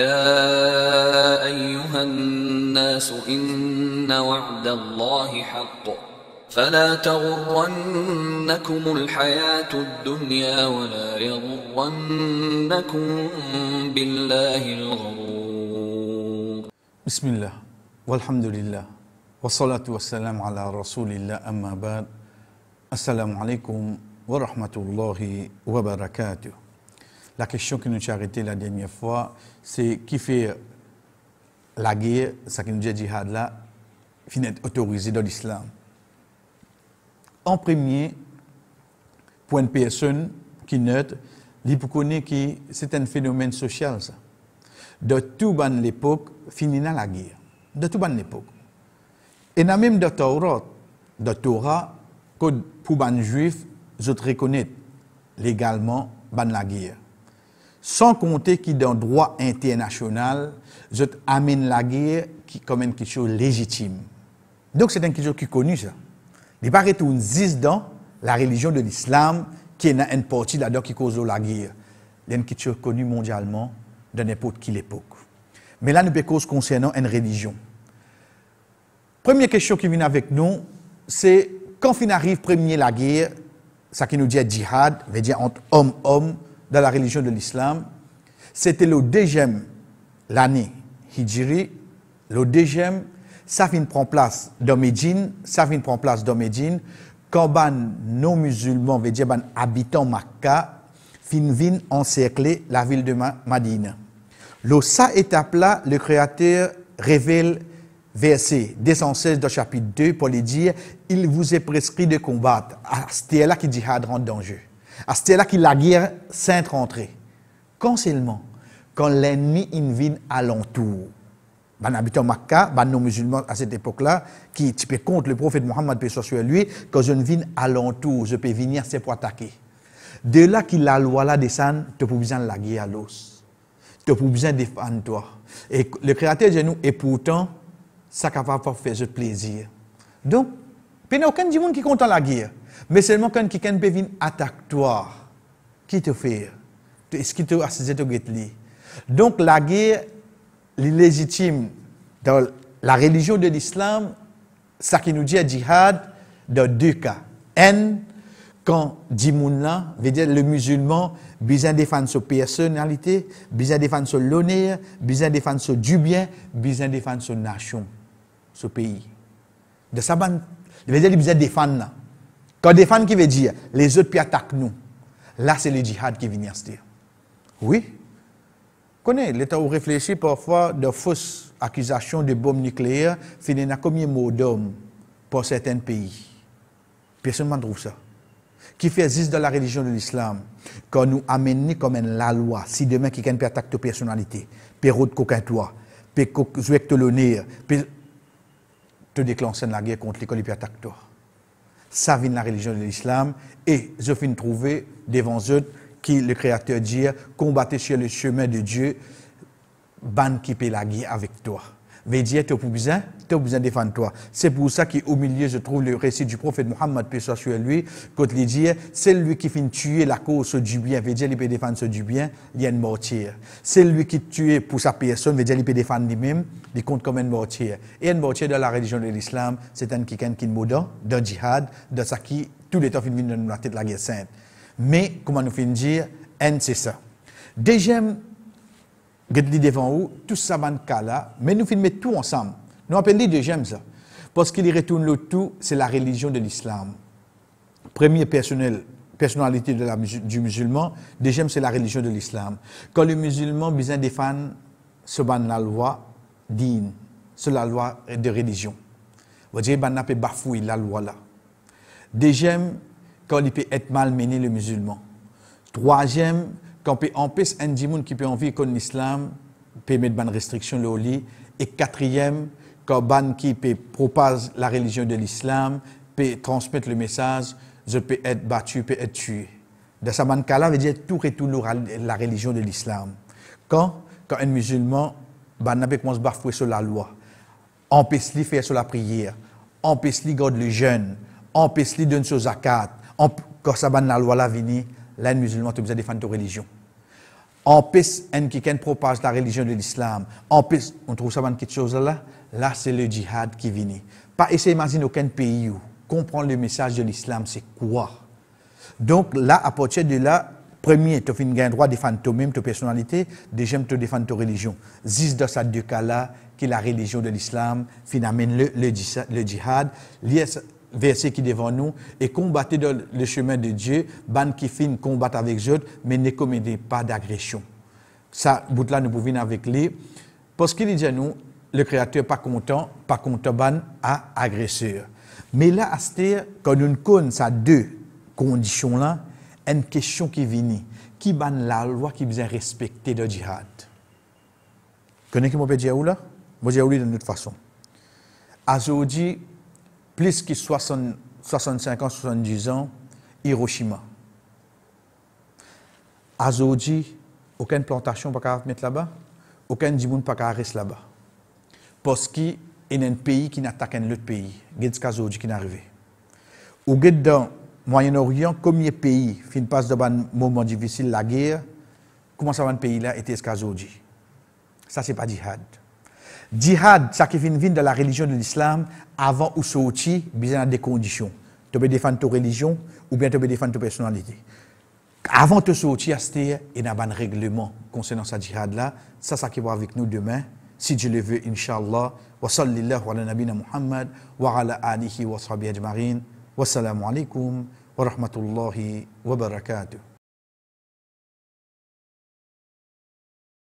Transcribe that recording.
يا أيها الناس إن وعد الله حق فلا تغرنكم الحياة الدنيا ولا يغرنكم بالله الغرور بسم الله والحمد لله والصلاة والسلام على رسول الله أما بعد السلام عليكم ورحمة الله وبركاته la question qui nous a arrêtée la dernière fois, c'est qui fait la guerre, ce qui nous dit djihad finit autorisé dans l'islam. En premier, pour une personne qui note, il c'est un phénomène social. Ça. De toute l'époque, finit la guerre. De toute l'époque. Et même de Torah, de Torah, pour les juifs, je te légalement ban la guerre. Sans compter que dans droit international, je amène la guerre qui, comme une question légitime. Donc c'est une question qui est connue, ça. Il n'y a pas dans la religion de l'islam qui est une partie là qui cause la guerre. C'est une question connue mondialement de n'importe quelle époque. Mais là, nous avons cause concernant une religion. Première question qui vient avec nous, c'est quand fin arrive premier la guerre, ça qui nous dit djihad, veut dire entre homme-homme, dans la religion de l'islam, c'était le deuxième, l'année Hijri, le deuxième, ça prend place dans Médine, ça place dans Médine, quand ben, non musulmans, veut ben, habitants Makkah, fin encercler la ville de Madine. Le sa étape là, le Créateur révèle verset 216 de chapitre 2 pour lui dire, il vous est prescrit de combattre. Ah, c'est là qui dit rentre en danger. À là que la guerre s'est rentrée. Quand seulement, quand l'ennemi invite alentour. Ben bah, habitant Makkah, ben bah, non musulmans à cette époque-là, qui peux contre le prophète Mohammed, paix sur lui, quand je ne viens l'entour, je peux venir, c'est pour attaquer. De là qu'il la loi là descend, tu as besoin de la guerre à l'os. Tu as besoin de défendre toi. Et le Créateur de nous, et pourtant, ça capable de faire plaisir. Donc, il n'y a aucun monde qui compte la guerre. Mais seulement quand quelqu'un peut venir attaquer toi, qui te fait Est-ce qu'il te fait Donc la guerre illégitime dans la religion de l'islam, ça qui nous dit à djihad, dans deux cas. Un, quand Dimouna veut dire le musulman, besoin défendre sa personnalité, besoin défendre son l'honneur, besoin défendre son du bien, besoin défendre son nation, son pays. De il veut besoin de besoin défendre. Quand des fans qui veulent dire les autres qui attaquent nous, là c'est le djihad qui vient à se dire. Oui. Connais, l'État où réfléchit parfois de fausses accusations de bombes nucléaires, finit dans combien de mots d'hommes pour certains pays. Personne ne trouve ça. Qui fait existe dans la religion de l'islam, quand nous amenons comme la loi, si demain quelqu'un peut attaquer ta personnalité, peut route coquin toi, peut jouer te l'honneur, peut te déclencher la guerre contre les et peut attaquer toi ça vient de la religion de l'islam, et je finis de trouver devant eux qui le Créateur dit, combattez sur le chemin de Dieu, ban qui la guerre avec toi. Veut dire, tu besoin au besoin de défendre toi. C'est pour ça qu'au milieu, je trouve le récit du prophète Mohammed, paix soit sur lui, quand il dit, c'est lui qui finit tuer la cause du bien, veut dire, il peut défendre ce du bien, il y a une mortier. C'est lui qui tue pour sa personne, veut dire, il peut défendre lui-même, il compte comme une mortier. Et une mortier dans la religion de l'islam, c'est un qui est moderne, de djihad, de ça qui, tout les temps, finit dans la tête de la guerre sainte. Mais, comment nous finissons dire, un, c'est ça. Deuxième, Gad li devant tout ça ban là, mais nous filmons fin met tout ensemble. Nous appelons deux j'aime ça. Parce qu'il y retourne le tout, c'est la religion de l'islam. Premier personnel, personnalité du musulman, deuxième, c'est la religion de l'islam. Quand le musulman besoin des fans, se ban la loi d'in, c'est la loi de religion. Vous dire, il peut bafouiller la loi là. Deuxième, quand il peut être malmené le musulman. Troisième, quand peut empêcher un dimoun qui peut envie qu'on l'islam, peut mettre ban restriction le lit. Et quatrième, quand qui peut propage la religion de l'islam, peut transmettre le message, je peux être battu, peut être tué. Dans sa mankala veut dire tout tout la religion de l'islam. Quand, quand un musulman, bah, commence à bafouer sur la loi, empêche-lui faire sur la prière, empêche-lui garder le jeûne, empêche-lui donner sur zakat, quand ça la loi la vini, là, un musulman, a besoin défendre ta religion. En qui quelqu'un propage la religion de l'islam. En plus, on trouve ça dans quelque chose là. Là, c'est le djihad qui vient. Pas essayer d'imaginer aucun pays où comprendre le message de l'islam, c'est quoi. Donc là, à partir de là, premier, tu as le droit de défendre toi-même, ta personnalité. Deuxième, tu défendre ta religion. Zis dans ce cas-là, qui la religion de l'islam, finalement, le, le, le djihad verset qui devant nous, et combattre dans le chemin de Dieu, ban qui fin combattre avec Dieu, mais ne commettez pas d'agression. Ça, bout là, nous pouvons avec lui, parce qu'il dit à nous, le Créateur pas content, pas content ban à agresseur. Mais là, astir quand nous connaissons ces deux conditions-là, une question qui vient, qui ban la loi qui besoin respecter le djihad. Connaissez-vous mon père là? Moi, j'ai oublié d'une autre façon. Aujourd'hui, plus que 60, 65 ans, 70 ans, Hiroshima. Azoji, aucune plantation pas mettre là-bas, aucun dimoun pas rester là-bas. Parce qu'il y a un pays qui n'attaque un autre pays. C'est ce qui n'est arrivé. Ou dans Moyen-Orient, comme pays qui passe dans un moment difficile, la guerre, comment ça va un pays là, était ce qu'aujourd'hui. Ça, c'est pas djihad. Djihad, ça qui vient de la religion de l'islam, avant ou sorti, besoin des conditions. Tu peux défendre ta religion ou bien tu peux défendre ta personnalité. Avant de sortir, il y a un règlement concernant ce djihad-là. Ça, ça qui va avec nous demain, si Dieu le veut, Inch'Allah. Wa sallallahu ala nabina Muhammad wa ala alihi wa sahbihi alaikum wa rahmatullahi wa barakatuh.